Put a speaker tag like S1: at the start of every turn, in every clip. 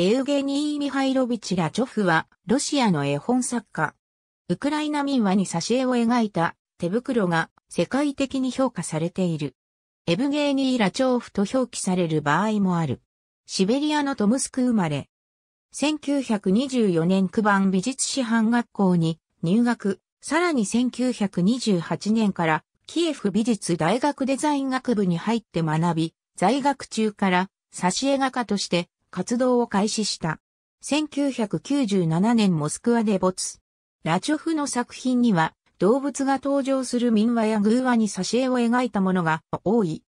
S1: エウゲ
S2: ニー・ミハイロビチ・ラチョフは、ロシアの絵本作家。ウクライナ民話に挿絵を描いた、手袋が、世界的に評価されている。エブゲーニー・ラチョフと表記される場合もある。シベリアのトムスク生まれ。1924年九番美術師範学校に入学、さらに1928年からキエフ美術大学デザイン学部に入って学び、在学中から挿絵画家として活動を開始した。1997年モスクワで没。ラチョフの作品には動物が登場する民話や偶話に挿絵を描いたものが多い。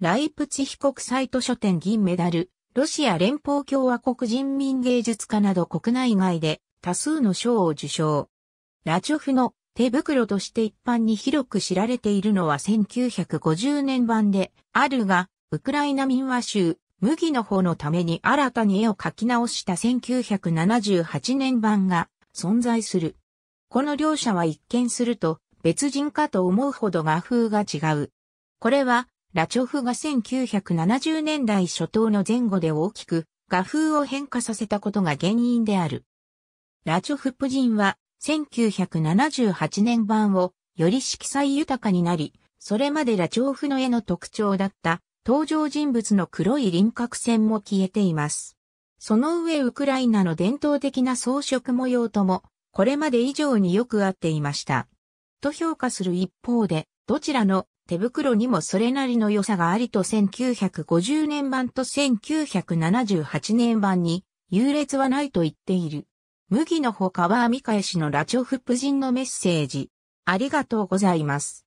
S2: ライプチヒ国際図書店銀メダル、ロシア連邦共和国人民芸術家など国内外で多数の賞を受賞。ラチョフの手袋として一般に広く知られているのは1950年版であるが、ウクライナ民話集、麦の方のために新たに絵を描き直した1978年版が存在する。この両者は一見すると別人かと思うほど画風が違う。これは、ラチョフが1970年代初頭の前後で大きく画風を変化させたことが原因である。ラチョフ夫人は1978年版をより色彩豊かになり、それまでラチョフの絵の特徴だった登場人物の黒い輪郭線も消えています。その上ウクライナの伝統的な装飾模様とも、これまで以上によく合っていました。と評価する一方で、どちらの手袋にもそれなりの良さがありと1950年版と1978年版に優劣はないと言っている。麦の他は見返しのラチョフ夫人のメッセージ。
S1: ありがとうございます。